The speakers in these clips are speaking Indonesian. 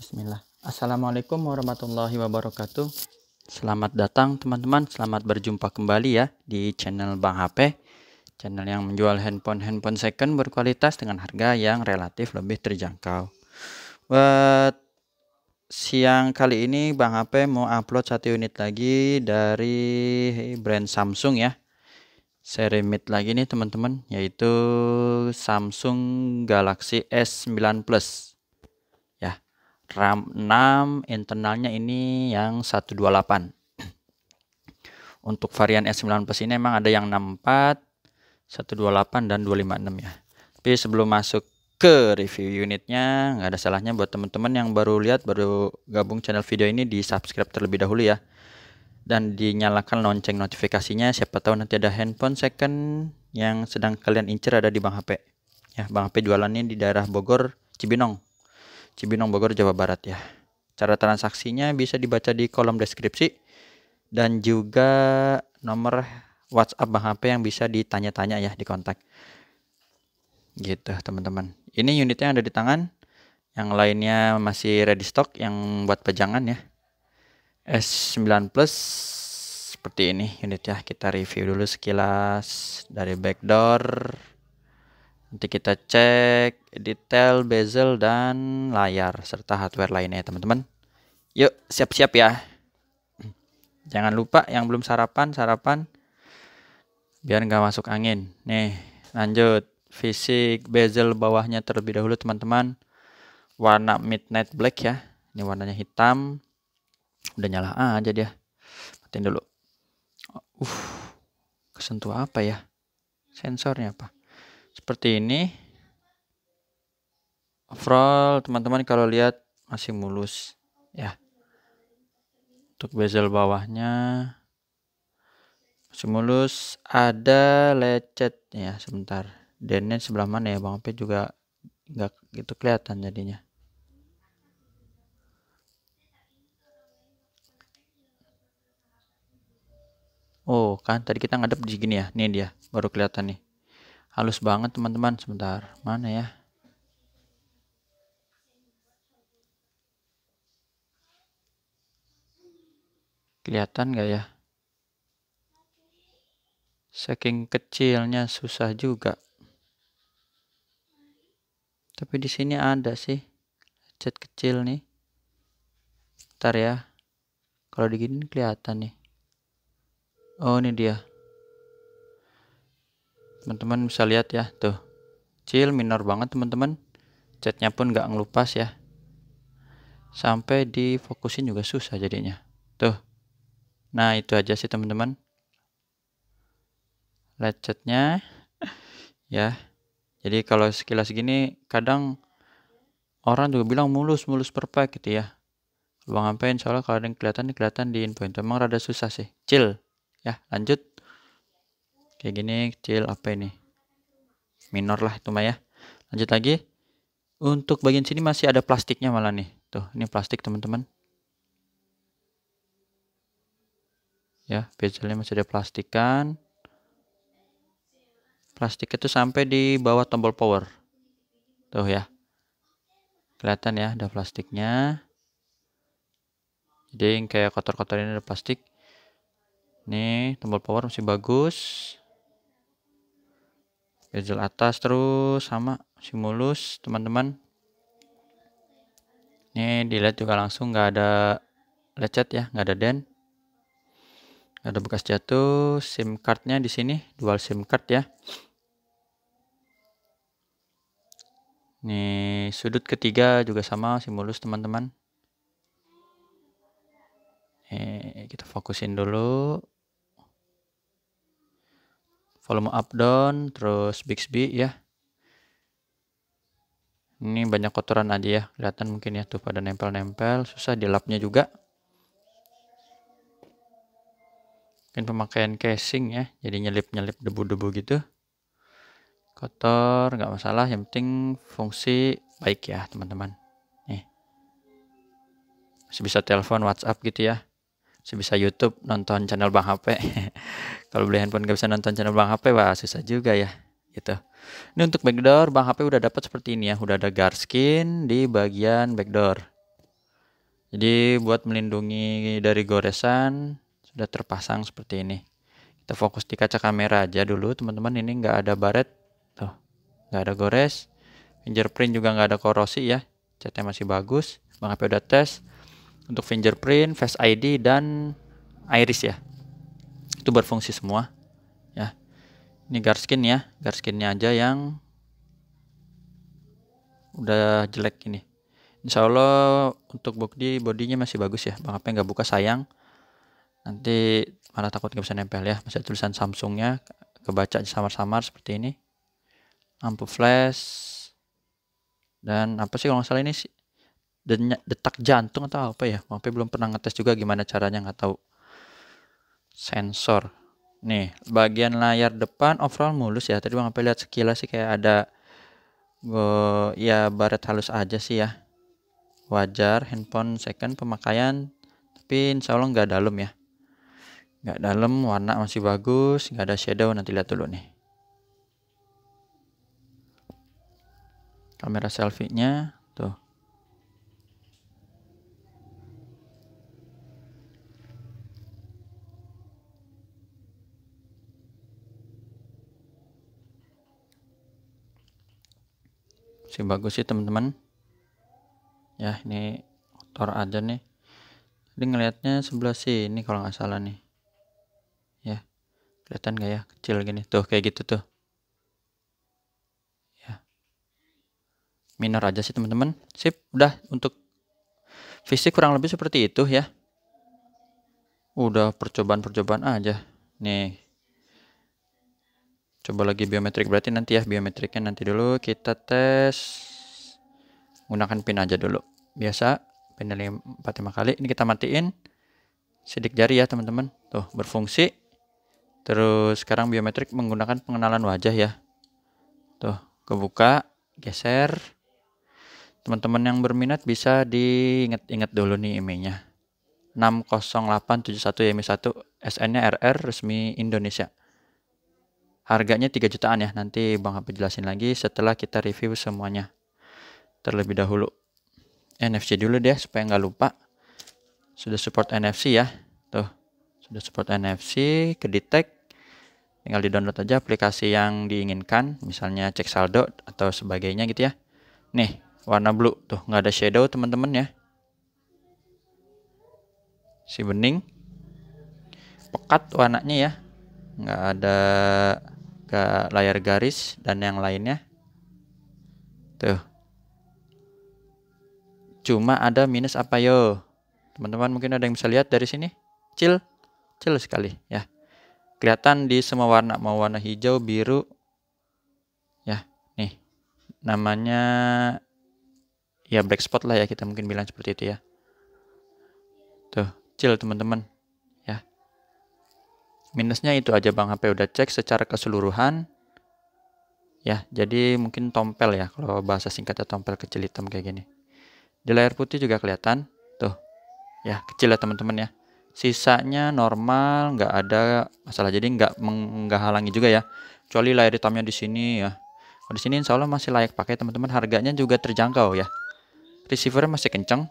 Bismillah. Assalamualaikum warahmatullahi wabarakatuh. Selamat datang teman-teman, selamat berjumpa kembali ya di channel Bang HP. Channel yang menjual handphone-handphone second berkualitas dengan harga yang relatif lebih terjangkau. Buat siang kali ini Bang HP mau upload satu unit lagi dari brand Samsung ya. Seri mid lagi nih teman-teman, yaitu Samsung Galaxy S9 Plus RAM 6 internalnya ini yang 128 untuk varian S9 Plus ini memang ada yang 64 128 dan 256 ya tapi sebelum masuk ke review unitnya nggak ada salahnya buat teman-teman yang baru lihat baru gabung channel video ini di subscribe terlebih dahulu ya dan dinyalakan lonceng notifikasinya siapa tahu nanti ada handphone second yang sedang kalian incer ada di Bang HP ya Bang HP jualannya di daerah Bogor Cibinong Cibinong Bogor Jawa Barat ya. Cara transaksinya bisa dibaca di kolom deskripsi dan juga nomor WhatsApp Bang HP yang bisa ditanya-tanya ya di kontak. Gitu teman-teman. Ini unitnya ada di tangan, yang lainnya masih ready stock yang buat pejangan ya. S9 Plus seperti ini unit ya. kita review dulu sekilas dari backdoor Nanti kita cek detail bezel dan layar serta hardware lainnya ya, teman-teman. Yuk siap-siap ya. Jangan lupa yang belum sarapan, sarapan biar nggak masuk angin. Nih lanjut fisik bezel bawahnya terlebih dahulu teman-teman. Warna midnight black ya. Ini warnanya hitam. Udah nyala aja dia. Matiin dulu. Uh, kesentuh apa ya? Sensornya apa? seperti ini overall teman-teman kalau lihat masih mulus ya untuk bezel bawahnya masih mulus ada lecet ya sebentar Denen sebelah mana ya Bang P juga nggak gitu kelihatan jadinya Oh kan tadi kita ngadep di gini ya nih dia baru kelihatan nih halus banget teman-teman sebentar mana ya kelihatan nggak ya saking kecilnya susah juga tapi di sini ada sih cat kecil nih ntar ya kalau digini kelihatan nih oh ini dia teman-teman bisa lihat ya tuh kecil minor banget teman-teman catnya pun nggak ngelupas ya sampai difokusin juga susah jadinya tuh nah itu aja sih teman-teman lecetnya ya jadi kalau sekilas gini kadang orang juga bilang mulus mulus perfect gitu ya Bang ngapain, insya kalau ada yang kelihatan kelihatan di itu emang rada susah sih chill ya lanjut kayak gini kecil apa ini minor lah itu mah ya lanjut lagi untuk bagian sini masih ada plastiknya malah nih tuh ini plastik teman-teman ya bezelnya masih ada plastikan plastik itu sampai di bawah tombol power tuh ya kelihatan ya ada plastiknya jadi yang kayak kotor-kotor ini ada plastik nih tombol power masih bagus bezel atas terus sama simulus teman-teman ini dilihat juga langsung nggak ada lecet ya nggak ada dent nggak ada bekas jatuh sim cardnya di sini dual sim card ya Ini sudut ketiga juga sama simulus teman-teman kita fokusin dulu volume up down terus Bixby ya ini banyak kotoran aja ya kelihatan mungkin ya tuh pada nempel-nempel susah dilapnya juga mungkin pemakaian casing ya jadi nyelip-nyelip debu-debu gitu kotor nggak masalah yang penting fungsi baik ya teman-teman nih masih bisa telepon WhatsApp gitu ya bisa YouTube nonton channel Bang HP. Kalau beli handphone nggak bisa nonton channel Bang HP, wah susah juga ya gitu. Ini untuk backdoor Bang HP udah dapat seperti ini ya, udah ada guard skin di bagian backdoor. Jadi buat melindungi dari goresan sudah terpasang seperti ini. Kita fokus di kaca kamera aja dulu teman-teman. Ini nggak ada baret, tuh, nggak ada gores. Fingerprint juga nggak ada korosi ya. Catnya masih bagus. Bang HP udah tes untuk fingerprint, face ID dan iris ya. Itu berfungsi semua ya. Ini skin ya, skinnya aja yang udah jelek ini. Insya Allah untuk body bodinya masih bagus ya. Bang apa nggak buka sayang. Nanti malah takut nggak bisa nempel ya. Masih tulisan Samsungnya kebaca samar-samar seperti ini. Lampu flash dan apa sih kalau nggak salah ini detak jantung atau apa ya tapi belum pernah ngetes juga gimana caranya nggak tahu sensor nih bagian layar depan overall mulus ya tadi bang apa lihat sekilas sih kayak ada go ya baret halus aja sih ya wajar handphone second pemakaian tapi insya Allah nggak dalam ya nggak dalam warna masih bagus nggak ada shadow nanti lihat dulu nih kamera selfie nya tuh masih bagus sih teman-teman ya ini kotor aja nih jadi ngelihatnya sebelah sini kalau nggak salah nih ya kelihatan nggak ya kecil gini tuh kayak gitu tuh ya minor aja sih teman-teman sip udah untuk fisik kurang lebih seperti itu ya udah percobaan-percobaan aja nih Coba lagi biometrik berarti nanti ya biometriknya nanti dulu kita tes gunakan pin aja dulu. Biasa pin 45 kali. Ini kita matiin sidik jari ya, teman-teman. Tuh, berfungsi. Terus sekarang biometrik menggunakan pengenalan wajah ya. Tuh, kebuka, geser. Teman-teman yang berminat bisa diingat-ingat dulu nih emailnya. 60871 YMI1 SN-nya RR resmi Indonesia. Harganya 3 jutaan ya. Nanti Bang Hp jelasin lagi setelah kita review semuanya. Terlebih dahulu NFC dulu deh supaya nggak lupa. Sudah support NFC ya. Tuh, sudah support NFC, ke detect. E Tinggal di-download aja aplikasi yang diinginkan, misalnya cek saldo atau sebagainya gitu ya. Nih, warna blue tuh nggak ada shadow teman-teman ya. Si bening pekat warnanya ya nggak ada ke layar garis dan yang lainnya tuh cuma ada minus apa yo teman-teman mungkin ada yang bisa lihat dari sini kecil kecil sekali ya kelihatan di semua warna mau warna hijau biru ya nih namanya ya black spot lah ya kita mungkin bilang seperti itu ya tuh kecil teman-teman minusnya itu aja Bang HP udah cek secara keseluruhan ya jadi mungkin tompel ya kalau bahasa singkatnya tompel kecil hitam kayak gini di layar putih juga kelihatan tuh ya kecil ya teman-teman ya sisanya normal nggak ada masalah jadi nggak menghalangi juga ya kecuali layar hitamnya di sini ya di sini insya Allah masih layak pakai teman-teman harganya juga terjangkau ya Receiver masih kenceng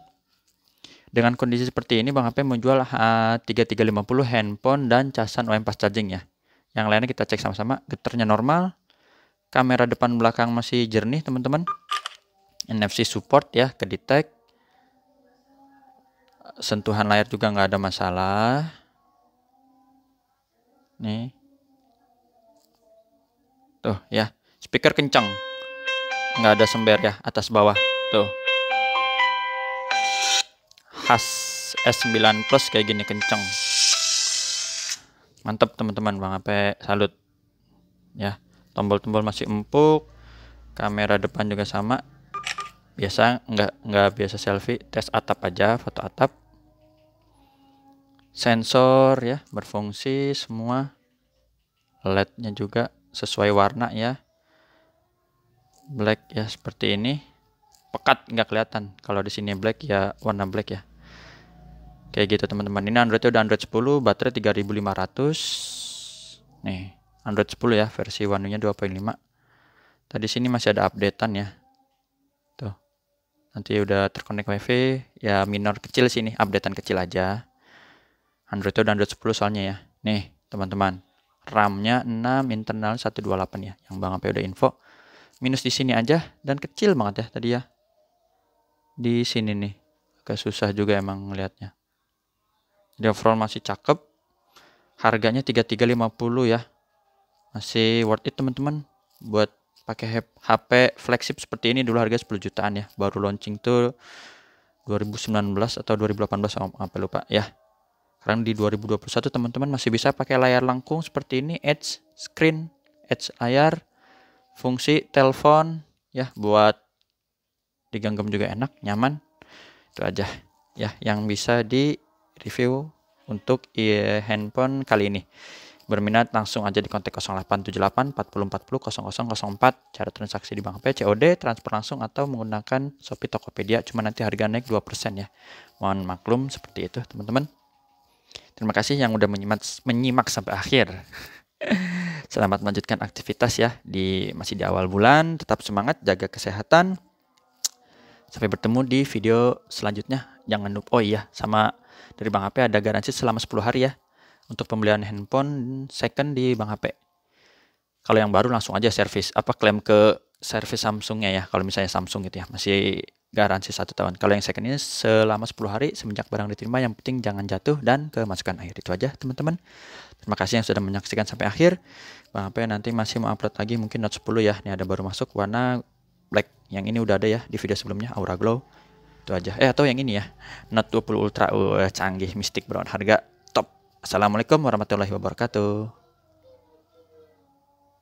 dengan kondisi seperti ini, Bang HP menjual ah, uh, 3350 handphone dan casan OM pas charging ya. Yang lainnya kita cek sama-sama, Geternya normal, kamera depan belakang masih jernih teman-teman. NFC support ya, ke Sentuhan layar juga nggak ada masalah. Nih. Tuh ya, speaker kencang. Nggak ada sember ya, atas bawah. Tuh khas S9 Plus kayak gini kenceng mantap teman-teman Bang apa salut ya tombol-tombol masih empuk kamera depan juga sama biasa nggak nggak biasa selfie tes atap aja foto atap sensor ya berfungsi semua LED-nya juga sesuai warna ya black ya seperti ini pekat nggak kelihatan kalau di sini black ya warna black ya Kayak gitu teman-teman. Ini Androidnya udah Android 10, baterai 3500. Nih, Android 10 ya, versi One nya 2.5. Tadi sini masih ada updatean ya. Tuh. Nanti udah terkonek WiFi, ya minor kecil sini, updatean kecil aja. Androidnya udah Android 10 soalnya ya. Nih, teman-teman. RAM-nya 6, internal 128 ya. Yang Bang Ape udah info. Minus di sini aja dan kecil banget ya tadi ya. Di sini nih. Agak susah juga emang ngelihatnya. Chevron masih cakep. Harganya 3350 ya. Masih worth it teman-teman buat pakai HP flagship seperti ini dulu harga 10 jutaan ya. Baru launching tuh 2019 atau 2018 oh, apa lupa ya. Sekarang di 2021 teman-teman masih bisa pakai layar langkung seperti ini edge screen, edge layar, fungsi telepon ya buat digenggam juga enak, nyaman. Itu aja ya yang bisa di review untuk handphone kali ini. Berminat langsung aja di kontak 0878 4040 0004 cara transaksi di Bank P, COD, transfer langsung atau menggunakan Shopee Tokopedia cuma nanti harga naik 2% ya. Mohon maklum seperti itu teman-teman. Terima kasih yang udah menyimak, menyimak sampai akhir. Selamat melanjutkan aktivitas ya di masih di awal bulan, tetap semangat, jaga kesehatan. Sampai bertemu di video selanjutnya. Jangan lupa oh iya sama dari Bank HP ada garansi selama 10 hari ya untuk pembelian handphone second di Bank HP. Kalau yang baru langsung aja servis apa klaim ke servis Samsungnya ya kalau misalnya Samsung gitu ya masih garansi satu tahun. Kalau yang second ini selama 10 hari semenjak barang diterima yang penting jangan jatuh dan kemasukan air. Itu aja teman-teman. Terima kasih yang sudah menyaksikan sampai akhir. Bang HP nanti masih mau upload lagi mungkin Note 10 ya. Ini ada baru masuk warna black. Yang ini udah ada ya di video sebelumnya Aura Glow itu aja eh atau yang ini ya Note 20 Ultra uh, canggih mistik Brown harga top Assalamualaikum warahmatullahi wabarakatuh